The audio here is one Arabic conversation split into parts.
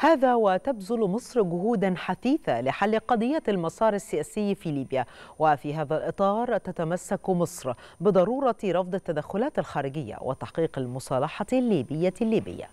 هذا وتبذل مصر جهودا حثيثة لحل قضية المسار السياسي في ليبيا وفي هذا الإطار تتمسك مصر بضرورة رفض التدخلات الخارجية وتحقيق المصالحة الليبية الليبية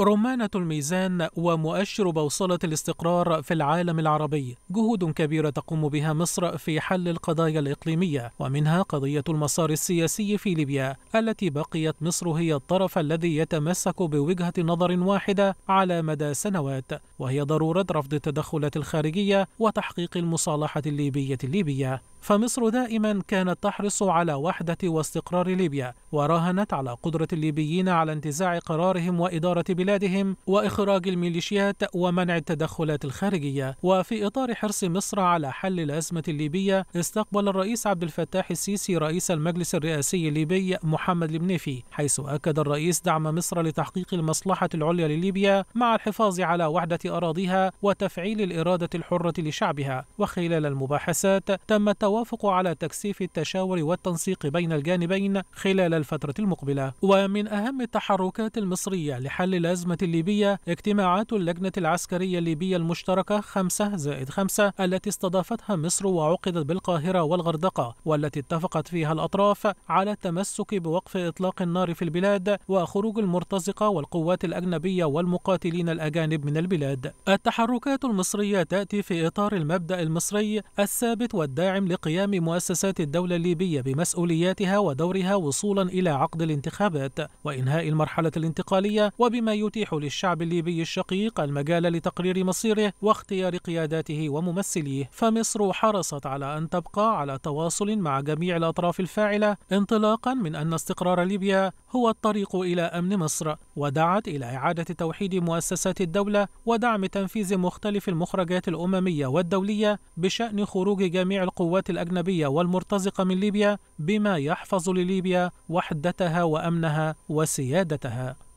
رمانة الميزان ومؤشر بوصلة الاستقرار في العالم العربي جهود كبيرة تقوم بها مصر في حل القضايا الإقليمية ومنها قضية المسار السياسي في ليبيا التي بقيت مصر هي الطرف الذي يتمسك بوجهة نظر واحدة على مدى سنوات وهي ضرورة رفض التدخلات الخارجية وتحقيق المصالحة الليبية الليبية فمصر دائما كانت تحرص على وحدة واستقرار ليبيا وراهنت على قدرة الليبيين على انتزاع قرارهم وإدارة بلادهم وإخراج الميليشيات ومنع التدخلات الخارجية وفي إطار حرص مصر على حل الأزمة الليبية استقبل الرئيس عبد الفتاح السيسي رئيس المجلس الرئاسي الليبي محمد المنيفي حيث أكد الرئيس دعم مصر لتحقيق المصلحة العليا لليبيا مع الحفاظ على وحدة أراضيها وتفعيل الإرادة الحرة لشعبها وخلال المباحثات تم التوافق على تكثيف التشاور والتنسيق بين الجانبين خلال الفترة المقبلة ومن أهم التحركات المصرية لحل الأزمة الليبية اجتماعات اللجنة العسكرية الليبية المشتركة 5 زائد 5 التي استضافتها مصر وعقدت بالقاهرة والغردقة والتي اتفقت فيها الأطراف على التمسك بوقف إطلاق النار في البلاد وخروج المرتزقة والقوات الأجنبية والمقاتلين الأجانب من البلاد التحركات المصرية تأتي في إطار المبدأ المصري الثابت والداعم قيام مؤسسات الدولة الليبية بمسؤولياتها ودورها وصولا إلى عقد الانتخابات وإنهاء المرحلة الانتقالية وبما يتيح للشعب الليبي الشقيق المجال لتقرير مصيره واختيار قياداته وممثليه فمصر حرصت على أن تبقى على تواصل مع جميع الأطراف الفاعلة انطلاقا من أن استقرار ليبيا هو الطريق إلى أمن مصر ودعت إلى إعادة توحيد مؤسسات الدولة ودعم تنفيذ مختلف المخرجات الأممية والدولية بشأن خروج جميع القوات الأجنبية والمرتزقة من ليبيا بما يحفظ لليبيا وحدتها وأمنها وسيادتها